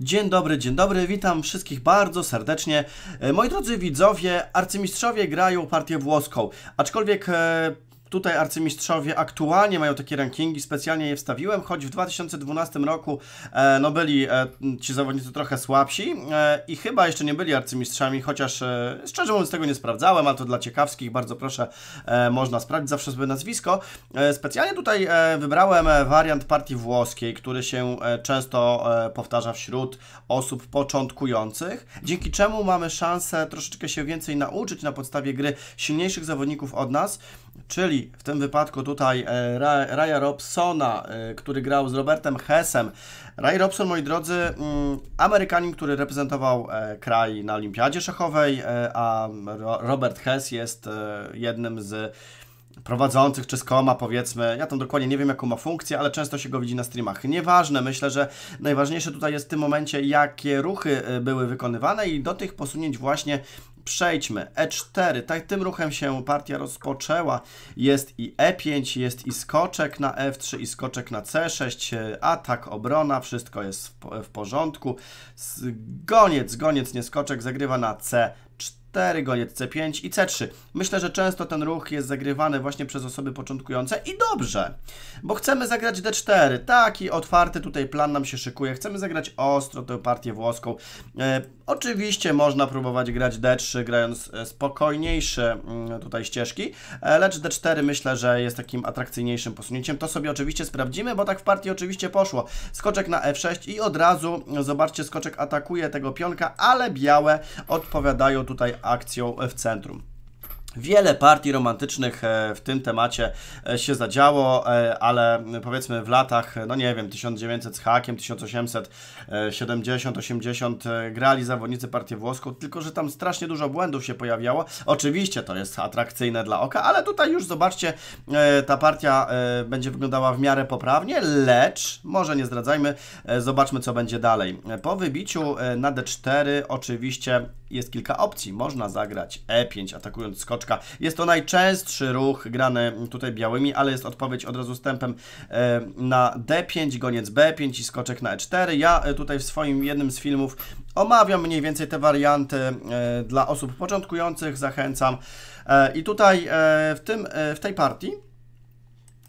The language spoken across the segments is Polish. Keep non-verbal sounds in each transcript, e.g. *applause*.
Dzień dobry, dzień dobry, witam wszystkich bardzo serdecznie. E, moi drodzy widzowie, arcymistrzowie grają partię włoską, aczkolwiek e, tutaj arcymistrzowie aktualnie mają takie rankingi, specjalnie je wstawiłem, choć w 2012 roku e, no byli e, ci zawodnicy trochę słabsi e, i chyba jeszcze nie byli arcymistrzami, chociaż szczerze mówiąc tego nie sprawdzałem, ale to dla ciekawskich, bardzo proszę, można sprawdzić zawsze sobie nazwisko. Specjalnie tutaj wybrałem wariant partii włoskiej, który się często powtarza wśród osób początkujących, dzięki czemu mamy szansę troszeczkę się więcej nauczyć na podstawie gry silniejszych zawodników od nas. Czyli w tym wypadku tutaj e, Raya Robsona, e, który grał z Robertem Hessem. Ray Robson, moi drodzy, mm, Amerykanin, który reprezentował e, kraj na Olimpiadzie Szachowej, a Robert Hess jest jednym z prowadzących czy skoma powiedzmy, ja tam dokładnie nie wiem jaką ma funkcję, ale często się go widzi na streamach. Nieważne, myślę, że najważniejsze tutaj jest w tym momencie jakie ruchy były wykonywane i do tych posunięć właśnie przejdźmy. E4, tak tym ruchem się partia rozpoczęła. Jest i E5, jest i skoczek na F3, i skoczek na C6, e, atak, obrona, wszystko jest w, w porządku. Goniec, goniec, nie skoczek, zagrywa na C4. C4, goniec C5 i C3. Myślę, że często ten ruch jest zagrywany właśnie przez osoby początkujące i dobrze, bo chcemy zagrać D4. Taki otwarty tutaj plan nam się szykuje. Chcemy zagrać ostro tę partię włoską. E, oczywiście można próbować grać D3, grając e, spokojniejsze mm, tutaj ścieżki, e, lecz D4 myślę, że jest takim atrakcyjniejszym posunięciem. To sobie oczywiście sprawdzimy, bo tak w partii oczywiście poszło. Skoczek na F6 i od razu, zobaczcie, skoczek atakuje tego pionka, ale białe odpowiadają tutaj akcją w centrum. Wiele partii romantycznych e, w tym temacie e, się zadziało, e, ale powiedzmy w latach, no nie wiem, 1900 z hakiem, 1870, 80 grali zawodnicy partię włoską, tylko że tam strasznie dużo błędów się pojawiało. Oczywiście to jest atrakcyjne dla oka, ale tutaj już zobaczcie, ta partia będzie wyglądała w miarę poprawnie, lecz może nie zdradzajmy, zobaczmy co będzie dalej. Po wybiciu na D4 oczywiście jest kilka opcji. Można zagrać e5, atakując skoczka. Jest to najczęstszy ruch grany tutaj białymi, ale jest odpowiedź od razu stępem e, na d5, goniec b5 i skoczek na e4. Ja e, tutaj w swoim jednym z filmów omawiam mniej więcej te warianty e, dla osób początkujących, zachęcam. I tutaj w, tym, w tej partii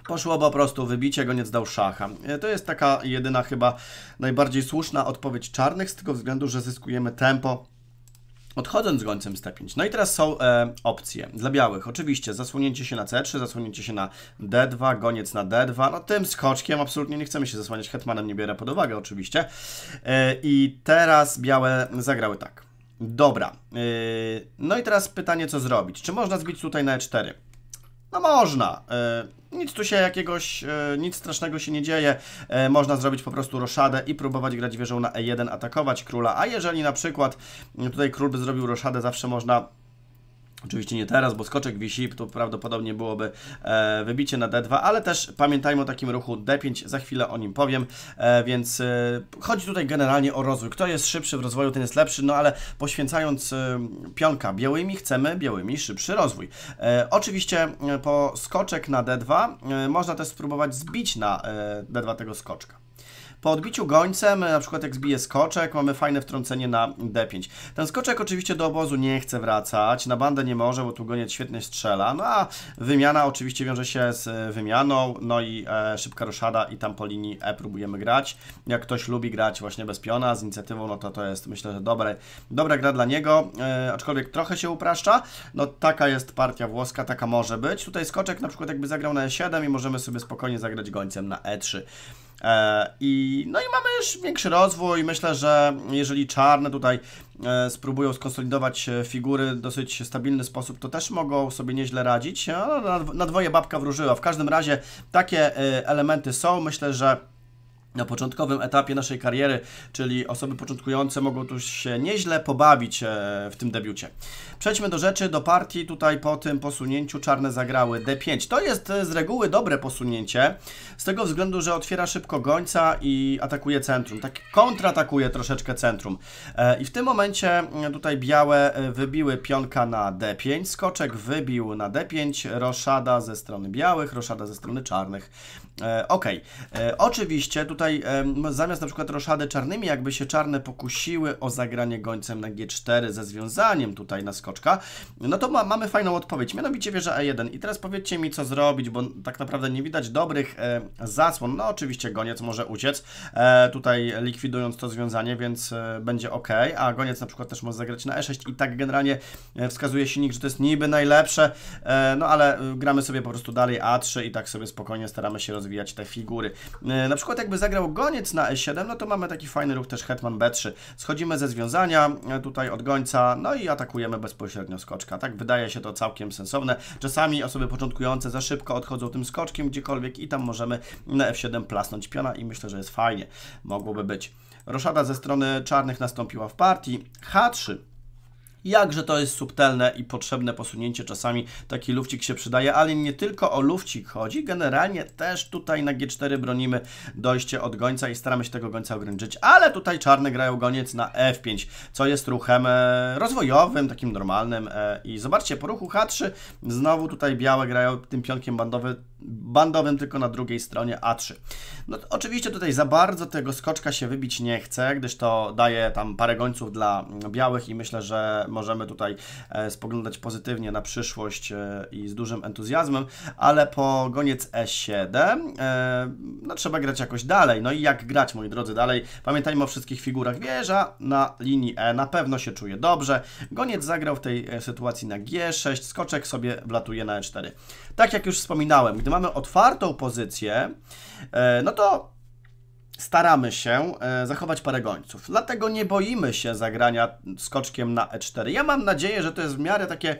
Poszło po prostu wybicie, goniec dał szacha. To jest taka jedyna chyba najbardziej słuszna odpowiedź czarnych, z tego względu, że zyskujemy tempo odchodząc gońcem C5. No i teraz są e, opcje dla białych. Oczywiście zasłonięcie się na C3, zasłonięcie się na D2, goniec na D2. No tym skoczkiem absolutnie nie chcemy się zasłaniać. Hetmanem nie biorę pod uwagę oczywiście. E, I teraz białe zagrały tak. Dobra. E, no i teraz pytanie, co zrobić? Czy można zbić tutaj na E4? No można. E, nic tu się jakiegoś, e, nic strasznego się nie dzieje. E, można zrobić po prostu roszadę i próbować grać wieżą na E1, atakować króla. A jeżeli na przykład mm, tutaj król by zrobił roszadę, zawsze można Oczywiście nie teraz, bo skoczek wisi, to prawdopodobnie byłoby e, wybicie na D2, ale też pamiętajmy o takim ruchu D5, za chwilę o nim powiem, e, więc e, chodzi tutaj generalnie o rozwój. Kto jest szybszy w rozwoju, ten jest lepszy, no ale poświęcając pionka białymi, chcemy białymi szybszy rozwój. Oczywiście po skoczek na D2 można też spróbować zbić na D2 tego skoczka. Po odbiciu gońcem, e, na przykład jak zbije skoczek, mamy fajne wtrącenie na D5. Ten skoczek oczywiście do obozu nie chce wracać, na bandę nie może, bo tu goniec świetnie strzela, no a wymiana oczywiście wiąże się z e, wymianą, no i e, szybka roszada i tam po linii E próbujemy grać. Jak ktoś lubi grać właśnie bez piona, z inicjatywą, no to to jest myślę, że dobre, dobra gra dla niego, e, aczkolwiek trochę się upraszcza, no taka jest partia włoska, taka może być. Tutaj skoczek na przykład jakby zagrał na E7 i możemy sobie spokojnie zagrać gońcem na E3. E, I, no i mamy już większy rozwój. Myślę, że jeżeli czarne tutaj e, spróbują skonsolidować e, figury w dosyć stabilny sposób, to też mogą sobie nieźle radzić. No, na, na dwoje babka wróżyła. W każdym razie takie elementy są. Myślę, że na początkowym etapie naszej kariery, czyli osoby początkujące mogą tu się nieźle pobawić e, w tym debiucie. Przejdźmy do rzeczy, do partii. Tutaj po tym posunięciu czarne zagrały D5. To jest e, z reguły dobre posunięcie, z tego względu, że otwiera szybko gońca i atakuje centrum. Tak kontratakuje troszeczkę centrum. E, I w tym momencie tutaj białe wybiły pionka na D5, skoczek wybił na D5, roszada ze strony białych, roszada ze strony czarnych. E, okej, ok. E, oczywiście tutaj zamiast na przykład roszady czarnymi, jakby się czarne pokusiły o zagranie gońcem na G4 ze związaniem tutaj na skoczka, no to ma, mamy fajną odpowiedź, mianowicie wieża E1. I teraz powiedzcie mi, co zrobić, bo tak naprawdę nie widać dobrych e, zasłon. No oczywiście goniec może uciec, e, tutaj likwidując to związanie, więc e, będzie ok, a goniec na przykład też może zagrać na E6 i tak generalnie e, wskazuje silnik, że to jest niby najlepsze, e, no ale gramy sobie po prostu dalej A3 i tak sobie spokojnie staramy się rozwiązać rozwijać te figury. E, na przykład jakby zagrał goniec na e7, no to mamy taki fajny ruch też hetman b3. Schodzimy ze związania e, tutaj od gońca, no i atakujemy bezpośrednio skoczka. Tak wydaje się to całkiem sensowne. Czasami osoby początkujące za szybko odchodzą tym skoczkiem gdziekolwiek i tam możemy na f7 e plasnąć piona i myślę, że jest fajnie. Mogłoby być. Roszada ze strony czarnych nastąpiła w partii. H3 Jakże to jest subtelne i potrzebne posunięcie, czasami taki lufcik się przydaje, ale nie tylko o lufcik chodzi, generalnie też tutaj na G4 bronimy dojście od gońca i staramy się tego gońca ograniczyć, ale tutaj czarne grają goniec na F5, co jest ruchem e, rozwojowym, takim normalnym e, i zobaczcie, po ruchu H3 znowu tutaj białe grają tym pionkiem bandowy bandowym, tylko na drugiej stronie A3. No, oczywiście tutaj za bardzo tego skoczka się wybić nie chce, gdyż to daje tam parę gońców dla białych i myślę, że możemy tutaj e, spoglądać pozytywnie na przyszłość e, i z dużym entuzjazmem, ale po goniec E7 e, no, trzeba grać jakoś dalej. No i jak grać, moi drodzy, dalej? Pamiętajmy o wszystkich figurach. Wieża na linii E na pewno się czuje dobrze. Goniec zagrał w tej sytuacji na G6, skoczek sobie wlatuje na E4. Tak jak już wspominałem, gdy mamy otwartą pozycję, e, no to staramy się e, zachować parę gońców. Dlatego nie boimy się zagrania skoczkiem na e4. Ja mam nadzieję, że to jest w miarę takie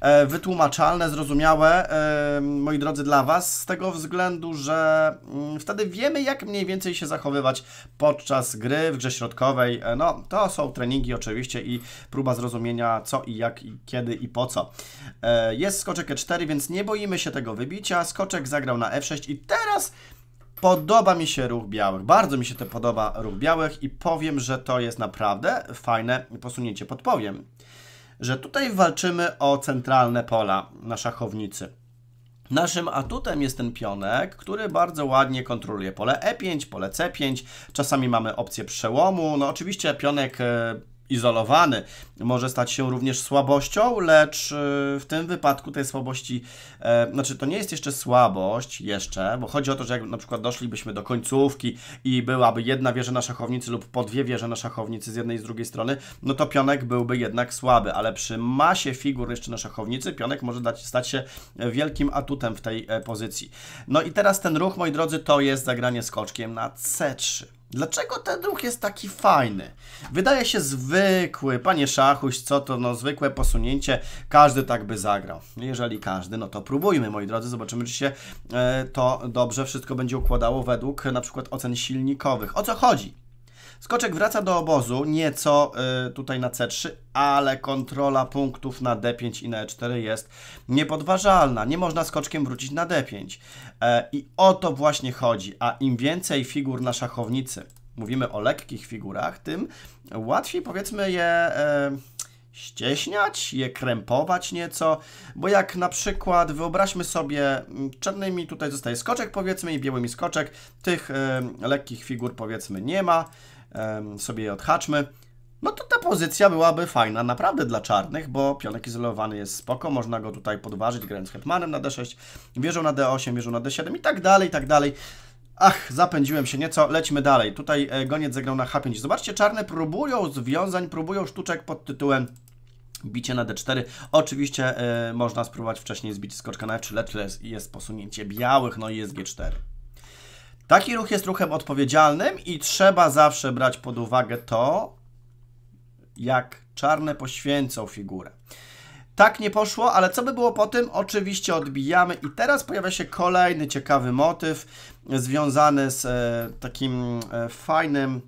e, wytłumaczalne, zrozumiałe, e, moi drodzy, dla Was, z tego względu, że mm, wtedy wiemy, jak mniej więcej się zachowywać podczas gry w grze środkowej. No, to są treningi oczywiście i próba zrozumienia co i jak i kiedy i po co. Jest skoczek e4, więc nie boimy się tego wybicia. Skoczek zagrał na f6 i teraz Podoba mi się ruch białych, bardzo mi się to podoba ruch białych i powiem, że to jest naprawdę fajne posunięcie. Podpowiem, że tutaj walczymy o centralne pola na szachownicy. Naszym atutem jest ten pionek, który bardzo ładnie kontroluje pole E5, pole C5, czasami mamy opcję przełomu, no oczywiście pionek... Yy, izolowany może stać się również słabością, lecz y, w tym wypadku tej słabości, e, znaczy to nie jest jeszcze słabość, jeszcze, bo chodzi o to, że jak na przykład doszlibyśmy do końcówki i byłaby jedna wieża na szachownicy lub po dwie wieże na szachownicy z jednej i z drugiej strony, no to pionek byłby jednak słaby, ale przy masie figur jeszcze na szachownicy pionek może dać, stać się wielkim atutem w tej e, pozycji. No i teraz ten ruch, moi drodzy, to jest zagranie skoczkiem na C3. Dlaczego ten ruch jest taki fajny? Wydaje się zwykły, panie szachuś, co to, no zwykłe posunięcie, każdy tak by zagrał. Jeżeli każdy, no to próbujmy, moi drodzy, zobaczymy, czy się e, to dobrze wszystko będzie układało według na przykład ocen silnikowych. O co chodzi? Skoczek wraca do obozu, nieco y, tutaj na C3, ale kontrola punktów na D5 i na E4 jest niepodważalna. Nie można skoczkiem wrócić na D5. E, I o to właśnie chodzi. A im więcej figur na szachownicy, mówimy o lekkich figurach, tym łatwiej powiedzmy je... E, ścieśniać, je krępować nieco, bo jak na przykład wyobraźmy sobie, czarnymi tutaj zostaje skoczek powiedzmy i białymi skoczek, tych y, lekkich figur powiedzmy nie ma, sobie je odhaczmy, no to ta pozycja byłaby fajna naprawdę dla czarnych, bo pionek izolowany jest spoko, można go tutaj podważyć grając hetmanem na d6, wieżą na d8, wieżą na d7 i tak dalej, i tak dalej. Ach, zapędziłem się nieco, lećmy dalej. Tutaj e, goniec zagrał na h5. Zobaczcie, czarne próbują związań, próbują sztuczek pod tytułem bicie na d4. Oczywiście y, można spróbować wcześniej zbić skoczka na f3, lecz jest posunięcie białych, no i jest g4. Taki ruch jest ruchem odpowiedzialnym i trzeba zawsze brać pod uwagę to, jak czarne poświęcą figurę. Tak nie poszło, ale co by było po tym? Oczywiście odbijamy i teraz pojawia się kolejny ciekawy motyw związany z e, takim e, fajnym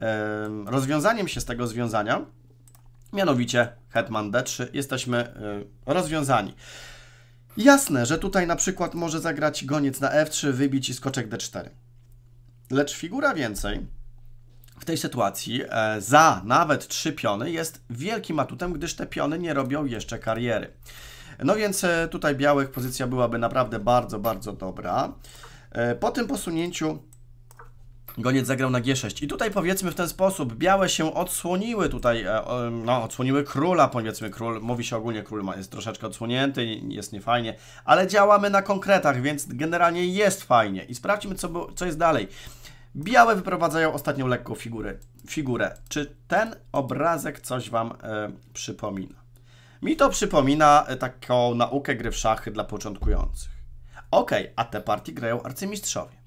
e, rozwiązaniem się z tego związania. Mianowicie Hetman D3 jesteśmy e, rozwiązani. Jasne, że tutaj na przykład może zagrać goniec na f3, wybić i skoczek d4. Lecz figura więcej w tej sytuacji e, za nawet trzy piony jest wielkim atutem, gdyż te piony nie robią jeszcze kariery. No więc e, tutaj białych pozycja byłaby naprawdę bardzo, bardzo dobra. E, po tym posunięciu Goniec zagrał na G6. I tutaj powiedzmy w ten sposób, białe się odsłoniły tutaj, e, no odsłoniły króla, powiedzmy król, mówi się ogólnie król ma, jest troszeczkę odsłonięty, jest niefajnie, ale działamy na konkretach, więc generalnie jest fajnie. I sprawdźmy co, co jest dalej. Białe wyprowadzają ostatnią lekką figurę. figurę. Czy ten obrazek coś Wam e, przypomina? Mi to przypomina e, taką naukę gry w szachy dla początkujących. Ok, a te partie grają arcymistrzowie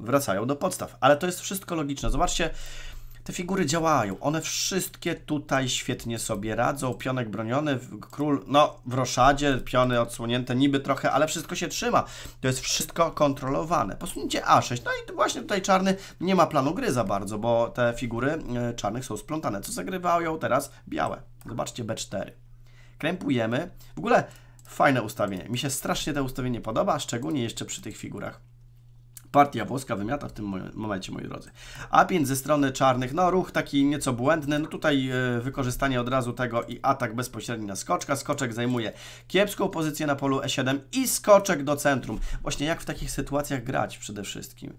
wracają do podstaw. Ale to jest wszystko logiczne. Zobaczcie, te figury działają. One wszystkie tutaj świetnie sobie radzą. Pionek broniony, król, no w roszadzie, piony odsłonięte niby trochę, ale wszystko się trzyma. To jest wszystko kontrolowane. Posunięcie A6. No i właśnie tutaj czarny nie ma planu gry za bardzo, bo te figury e, czarnych są splątane. Co zagrywają teraz białe? Zobaczcie B4. Krępujemy. W ogóle fajne ustawienie. Mi się strasznie to ustawienie podoba, szczególnie jeszcze przy tych figurach. Partia włoska wymiata w tym momencie, moi drodzy. A5 ze strony czarnych, no ruch taki nieco błędny, no tutaj e, wykorzystanie od razu tego i atak bezpośredni na skoczka. Skoczek zajmuje kiepską pozycję na polu E7 i skoczek do centrum. Właśnie jak w takich sytuacjach grać przede wszystkim.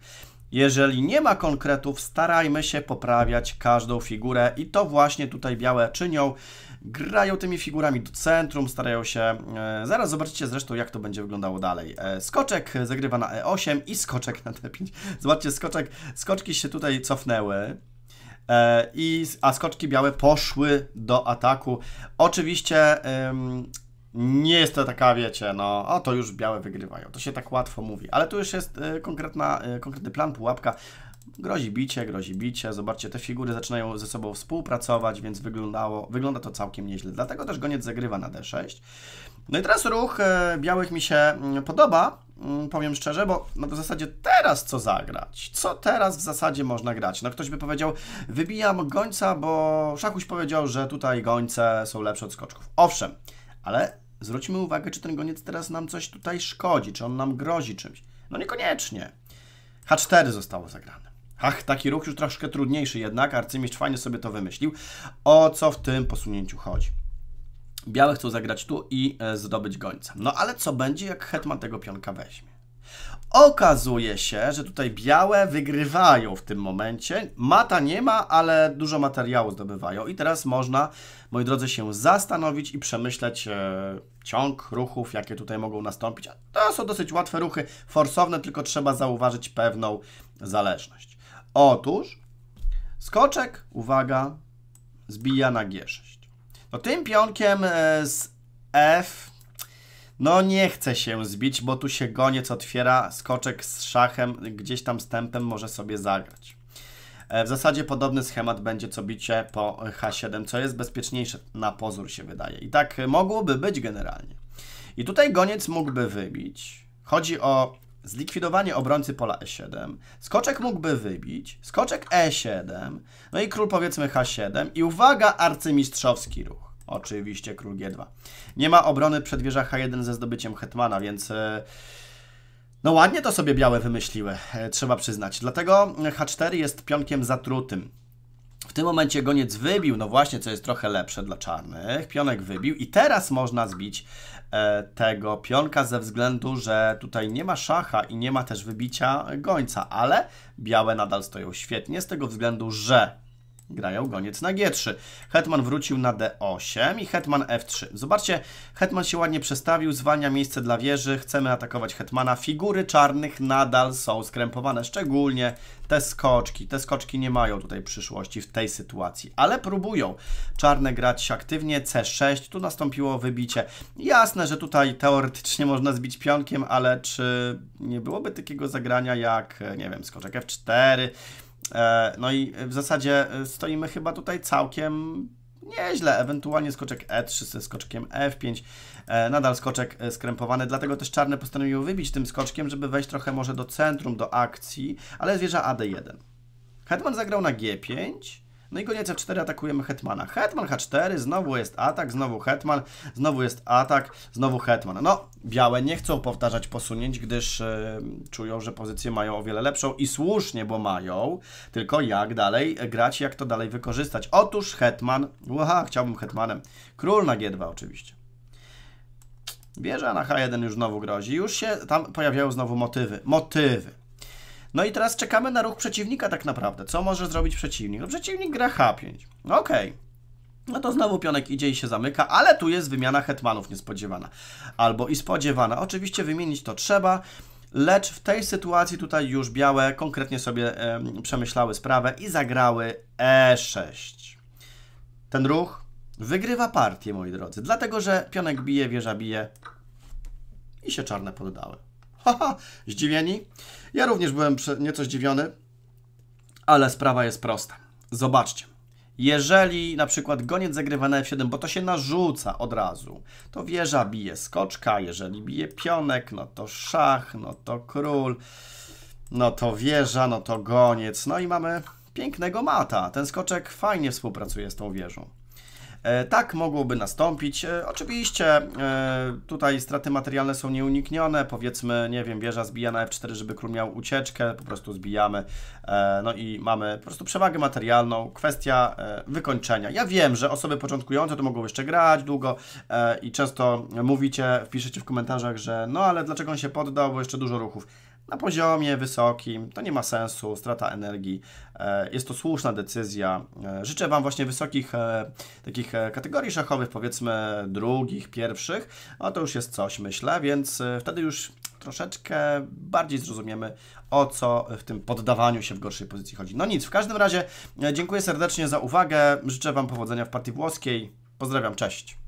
Jeżeli nie ma konkretów, starajmy się poprawiać każdą figurę i to właśnie tutaj białe czynią. Grają tymi figurami do centrum, starają się... E, zaraz zobaczycie zresztą, jak to będzie wyglądało dalej. E, skoczek zagrywa na E8 i skoczek na D5. *laughs* Zobaczcie, skoczek, skoczki się tutaj cofnęły. E, I, a skoczki białe poszły do ataku. Oczywiście... Ym, nie jest to taka, wiecie, no, o to już białe wygrywają. To się tak łatwo mówi, ale tu już jest y, konkretna, y, konkretny plan, pułapka. Grozi bicie, grozi bicie. Zobaczcie, te figury zaczynają ze sobą współpracować, więc wyglądało, wygląda to całkiem nieźle. Dlatego też goniec zagrywa na D6. No i teraz ruch y, białych mi się mm, podoba, mm, powiem szczerze, bo no w zasadzie teraz co zagrać? Co teraz w zasadzie można grać? No ktoś by powiedział, wybijam gońca, bo Szachuś powiedział, że tutaj gońce są lepsze od skoczków. Owszem, ale zwróćmy uwagę, czy ten goniec teraz nam coś tutaj szkodzi, czy on nam grozi czymś. No niekoniecznie. H4 zostało zagrane. Ach, taki ruch już troszkę trudniejszy jednak, arcymistrz fajnie sobie to wymyślił. O co w tym posunięciu chodzi? Białe chcą zagrać tu i e, zdobyć gońca. No ale co będzie, jak hetman tego pionka weźmie? Okazuje się, że tutaj białe wygrywają w tym momencie. Mata nie ma, ale dużo materiału zdobywają. I teraz można, moi drodzy, się zastanowić i przemyśleć e, ciąg ruchów, jakie tutaj mogą nastąpić. To są dosyć łatwe ruchy, forsowne, tylko trzeba zauważyć pewną zależność. Otóż skoczek, uwaga, zbija na G6. No tym pionkiem e, z F no nie chce się zbić, bo tu się goniec otwiera, skoczek z szachem, gdzieś tam stępem może sobie zagrać. E, w zasadzie podobny schemat będzie co bicie po H7, co jest bezpieczniejsze na pozór się wydaje. I tak mogłoby być generalnie. I tutaj goniec mógłby wybić. Chodzi o zlikwidowanie obrońcy pola E7. Skoczek mógłby wybić. Skoczek E7. No i król powiedzmy H7. I uwaga, arcymistrzowski ruch. Oczywiście król G2. Nie ma obrony przed wieża H1 ze zdobyciem hetmana, więc... E, no ładnie to sobie białe wymyśliły, e, trzeba przyznać. Dlatego H4 jest pionkiem zatrutym. W tym momencie goniec wybił, no właśnie, co jest trochę lepsze dla czarnych. Pionek wybił i teraz można zbić e, tego pionka ze względu, że tutaj nie ma szacha i nie ma też wybicia gońca, ale białe nadal stoją świetnie z tego względu, że grają goniec na G3. Hetman wrócił na D8 i Hetman F3. Zobaczcie, Hetman się ładnie przestawił, zwalnia miejsce dla wieży, chcemy atakować Hetmana. Figury czarnych nadal są skrępowane, szczególnie te skoczki. Te skoczki nie mają tutaj przyszłości w tej sytuacji, ale próbują czarne grać aktywnie. C6, tu nastąpiło wybicie. Jasne, że tutaj teoretycznie można zbić pionkiem, ale czy nie byłoby takiego zagrania jak, nie wiem, skoczek F4, E, no i w zasadzie e, stoimy chyba tutaj całkiem nieźle, ewentualnie skoczek E3 ze skoczkiem F5, e, nadal skoczek skrępowany, dlatego też czarne postanowił wybić tym skoczkiem, żeby wejść trochę może do centrum, do akcji, ale zwierzę AD1. Hetman zagrał na G5, no i koniec F4 atakujemy hetmana. Hetman H4, znowu jest atak, znowu hetman, znowu jest atak, znowu hetman. No, białe nie chcą powtarzać posunięć, gdyż yy, czują, że pozycję mają o wiele lepszą i słusznie, bo mają. Tylko jak dalej grać, jak to dalej wykorzystać? Otóż hetman, aha, chciałbym hetmanem. Król na G2 oczywiście. Wieża na H1 już znowu grozi. Już się tam pojawiają znowu motywy. Motywy. No i teraz czekamy na ruch przeciwnika tak naprawdę. Co może zrobić przeciwnik? No przeciwnik gra H5. Okej. Okay. No to znowu pionek idzie i się zamyka, ale tu jest wymiana hetmanów niespodziewana. Albo i spodziewana. Oczywiście wymienić to trzeba, lecz w tej sytuacji tutaj już białe konkretnie sobie e, przemyślały sprawę i zagrały E6. Ten ruch wygrywa partię, moi drodzy, dlatego że pionek bije, wieża bije i się czarne poddały. Haha, zdziwieni? Ja również byłem nieco zdziwiony, ale sprawa jest prosta. Zobaczcie. Jeżeli na przykład goniec zagrywa na F7, bo to się narzuca od razu, to wieża bije skoczka, jeżeli bije pionek, no to szach, no to król, no to wieża, no to goniec. No i mamy pięknego mata. Ten skoczek fajnie współpracuje z tą wieżą. E, tak mogłoby nastąpić. E, oczywiście e, tutaj straty materialne są nieuniknione. Powiedzmy, nie wiem, wieża zbija na F4, żeby król miał ucieczkę, po prostu zbijamy. No i mamy po prostu przewagę materialną. Kwestia wykończenia. Ja wiem, że osoby początkujące to mogą jeszcze grać długo i często mówicie, piszecie w komentarzach, że no ale dlaczego on się poddał, bo jeszcze dużo ruchów na poziomie wysokim, to nie ma sensu, strata energii. E, jest to słuszna decyzja. E, życzę Wam właśnie wysokich e, takich kategorii szachowych, powiedzmy drugich, pierwszych. O to już jest coś, myślę, więc wtedy już troszeczkę bardziej zrozumiemy, o co w tym poddawaniu się w gorszej pozycji chodzi. No nic, w każdym razie dziękuję serdecznie za uwagę. Życzę Wam powodzenia w partii włoskiej. Pozdrawiam, cześć.